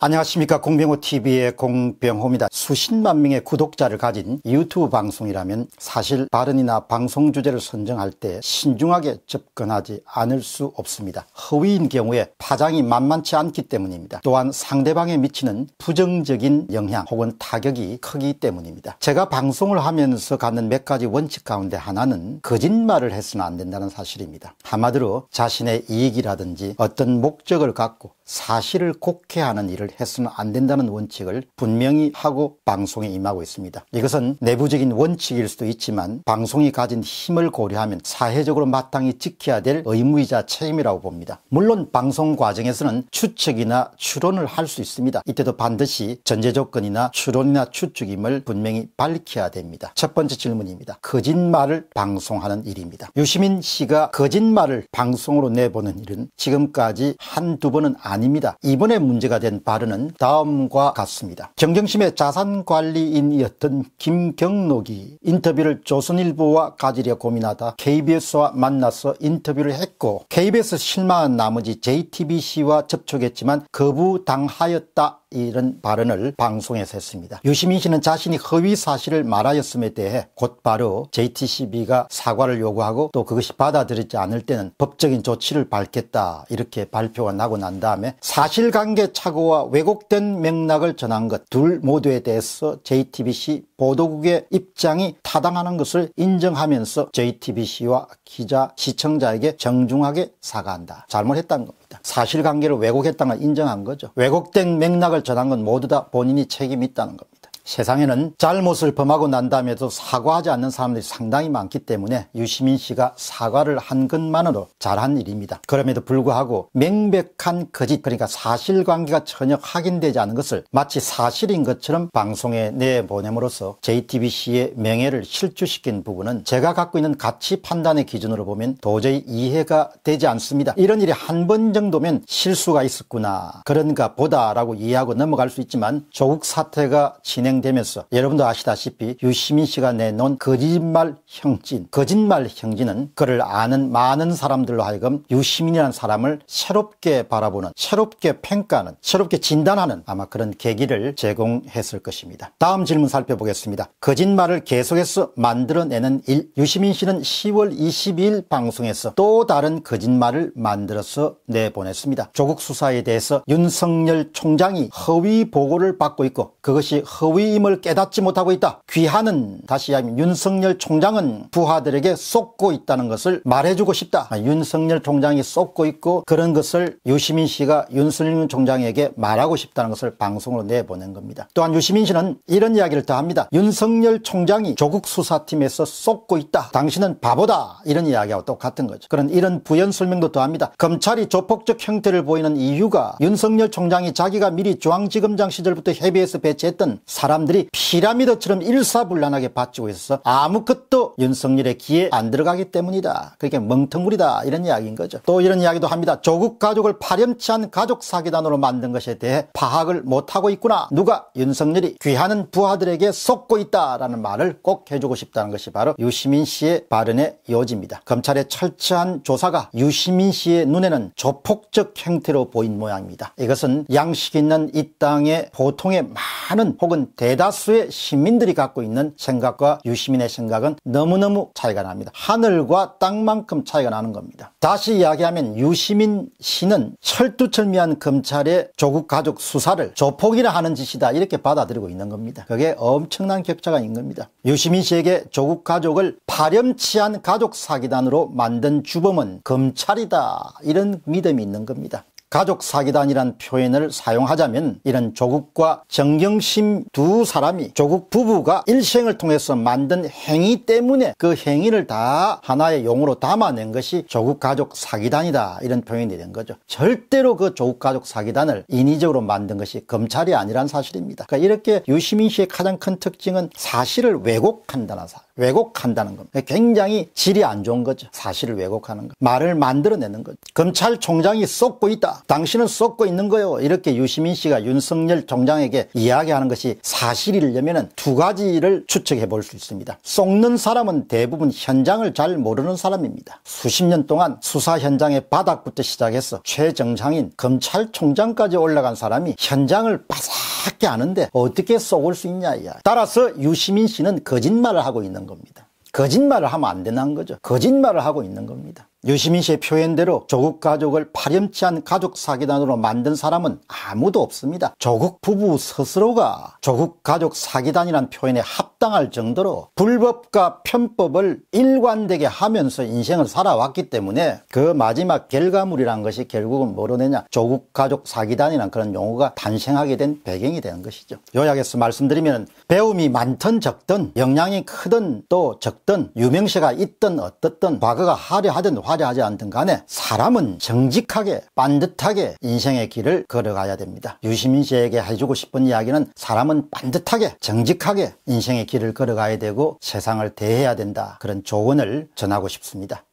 안녕하십니까 공병호TV의 공병호입니다. 수십만 명의 구독자를 가진 유튜브 방송이라면 사실 발언이나 방송 주제를 선정할 때 신중하게 접근하지 않을 수 없습니다. 허위인 경우에 파장이 만만치 않기 때문입니다. 또한 상대방에 미치는 부정적인 영향 혹은 타격이 크기 때문입니다. 제가 방송을 하면서 갖는 몇 가지 원칙 가운데 하나는 거짓말을 해서는 안 된다는 사실입니다. 한마디로 자신의 이익이라든지 어떤 목적을 갖고 사실을 곡해하는 일을 해서는 안 된다는 원칙을 분명히 하고 방송에 임하고 있습니다. 이것은 내부적인 원칙일 수도 있지만 방송이 가진 힘을 고려하면 사회적으로 마땅히 지켜야 될 의무이자 책임이라고 봅니다. 물론 방송 과정에서는 추측이나 추론을 할 수 있습니다. 이때도 반드시 전제 조건이나 추론이나 추측임을 분명히 밝혀야 됩니다. 첫 번째 질문입니다. 거짓말을 방송하는 일입니다. 유시민 씨가 거짓말을 방송으로 내보는 일은 지금까지 한두 번은 안 아닙니다. 이번에 문제가 된 발언은 다음과 같습니다. 경경심의 자산관리인이었던 김경록이 인터뷰를 조선일보와 가지려 고민하다 KBS와 만나서 인터뷰를 했고 KBS 실망한 나머지 JTBC와 접촉했지만 거부당하였다 이런 발언을 방송에서 했습니다. 유시민 씨는 자신이 허위 사실을 말하였음에 대해 곧바로 JTCB가 사과를 요구하고 또 그것이 받아들이지 않을 때는 법적인 조치를 밝겠다 이렇게 발표가 나고 난 다음에 사실관계 착오와 왜곡된 맥락을 전한 것 둘 모두에 대해서 JTBC 보도국의 입장이 타당하는 것을 인정하면서 JTBC와 기자, 시청자에게 정중하게 사과한다. 잘못했다는 겁니다. 있다. 사실관계를 왜곡했다는 걸 인정한 거죠. 왜곡된 맥락을 전한 건 모두 다 본인이 책임이 있다는 겁니다. 세상에는 잘못을 범하고 난 다음에도 사과하지 않는 사람들이 상당히 많기 때문에 유시민 씨가 사과를 한 것만으로 잘한 일입니다. 그럼에도 불구하고 명백한 거짓 그러니까 사실관계가 전혀 확인되지 않은 것을 마치 사실인 것처럼 방송에 내보냄으로써 JTBC의 명예를 실추시킨 부분은 제가 갖고 있는 가치 판단의 기준으로 보면 도저히 이해가 되지 않습니다. 이런 일이 한 번 정도면 실수가 있었구나 그런가 보다라고 이해하고 넘어갈 수 있지만 조국 사태가 진행 진행되면서 여러분도 아시다시피 유시민 씨가 내놓은 거짓말 형진 거짓말 형진은 그를 아는 많은 사람들로 하여금 유시민이라는 사람을 새롭게 바라보는 새롭게 평가하는 새롭게 진단하는 아마 그런 계기를 제공했을 것입니다. 다음 질문 살펴보겠습니다. 거짓말을 계속해서 만들어내는 일 유시민 씨는 10월 22일 방송에서 또 다른 거짓말을 만들어서 내보냈습니다. 조국 수사에 대해서 윤석열 총장이 허위 보고를 받고 있고 그것이 허위 부하임을 깨닫지 못하고 있다. 귀하는 다시 하면 윤석열 총장은 부하들에게 쏟고 있다는 것을 말해주고 싶다. 아, 윤석열 총장이 쏟고 있고 그런 것을 유시민 씨가 윤석열 총장에게 말하고 싶다는 것을 방송으로 내보낸 겁니다. 또한 유시민 씨는 이런 이야기를 더합니다. 윤석열 총장이 조국 수사팀에서 쏟고 있다. 당신은 바보다. 이런 이야기하고 똑같은 거죠. 그런 이런 부연 설명도 더합니다. 검찰이 조폭적 형태를 보이는 이유가 윤석열 총장이 자기가 미리 중앙지검장 시절부터 협의해서 배치했던 사람 사람들이 피라미드처럼 일사불란하게 바치고 있어서 아무것도 윤석열의 기에 안 들어가기 때문이다. 그렇게 멍텅구리다 이런 이야기인 거죠. 또 이런 이야기도 합니다. 조국 가족을 파렴치한 가족 사기단으로 만든 것에 대해 파악을 못하고 있구나. 누가 윤석열이 귀하는 부하들에게 속고 있다라는 말을 꼭 해주고 싶다는 것이 바로 유시민 씨의 발언의 요지입니다. 검찰의 철저한 조사가 유시민 씨의 눈에는 조폭적 행태로 보인 모양입니다. 이것은 양식 있는 이 땅의 보통의 많은 혹은 대 대다수의 시민들이 갖고 있는 생각과 유시민의 생각은 너무너무 차이가 납니다. 하늘과 땅만큼 차이가 나는 겁니다. 다시 이야기하면 유시민 씨는 철두철미한 검찰의 조국 가족 수사를 조폭이라 하는 짓이다 이렇게 받아들이고 있는 겁니다. 그게 엄청난 격차가 있는 겁니다. 유시민 씨에게 조국 가족을 파렴치한 가족 사기단으로 만든 주범은 검찰이다 이런 믿음이 있는 겁니다. 가족 사기단이란 표현을 사용하자면 이런 조국과 정경심 두 사람이 조국 부부가 일생을 통해서 만든 행위 때문에 그 행위를 다 하나의 용으로 담아낸 것이 조국 가족 사기단이다 이런 표현이 된 거죠. 절대로 그 조국 가족 사기단을 인위적으로 만든 것이 검찰이 아니란 사실입니다. 그러니까 이렇게 유시민 씨의 가장 큰 특징은 사실을 왜곡한다는 사실. 왜곡한다는 겁니다. 그러니까 굉장히 질이 안 좋은 거죠. 사실을 왜곡하는 거. 말을 만들어내는 거죠. 검찰총장이 쏟고 있다. 당신은 쏟고 있는 거요. 이렇게 유시민 씨가 윤석열 총장에게 이야기하는 것이 사실이려면 두 가지를 추측해 볼 수 있습니다. 쏟는 사람은 대부분 현장을 잘 모르는 사람입니다. 수십 년 동안 수사 현장의 바닥부터 시작해서 최정상인 검찰총장까지 올라간 사람이 현장을 바삭하게 아는데 어떻게 쏟을 수 있냐. 이 따라서 유시민 씨는 거짓말을 하고 있는 겁니다. 거짓말을 하면 안된는 거죠. 거짓말을 하고 있는 겁니다. 유시민 씨의 표현대로 조국 가족을 파렴치한 가족 사기단으로 만든 사람은 아무도 없습니다. 조국 부부 스스로가 조국 가족 사기단이란 표현에 합당할 정도로 불법과 편법을 일관되게 하면서 인생을 살아왔기 때문에 그 마지막 결과물이란 것이 결국은 뭐로내냐 조국 가족 사기단이란 그런 용어가 탄생하게 된 배경이 되는 것이죠. 요약해서 말씀드리면 배움이 많든 적든 역량이 크든 또 적든 유명세가 있든 어떻든 과거가 하려 하든 화려하지 않든 간에 사람은 정직하게 반듯하게 인생의 길을 걸어가야 됩니다. 유시민 씨에게 해주고 싶은 이야기는 사람은 반듯하게 정직하게 인생의 길을 걸어가야 되고 세상을 대해야 된다. 그런 조언을 전하고 싶습니다.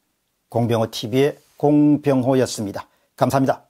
공병호 TV의 공병호였습니다. 감사합니다.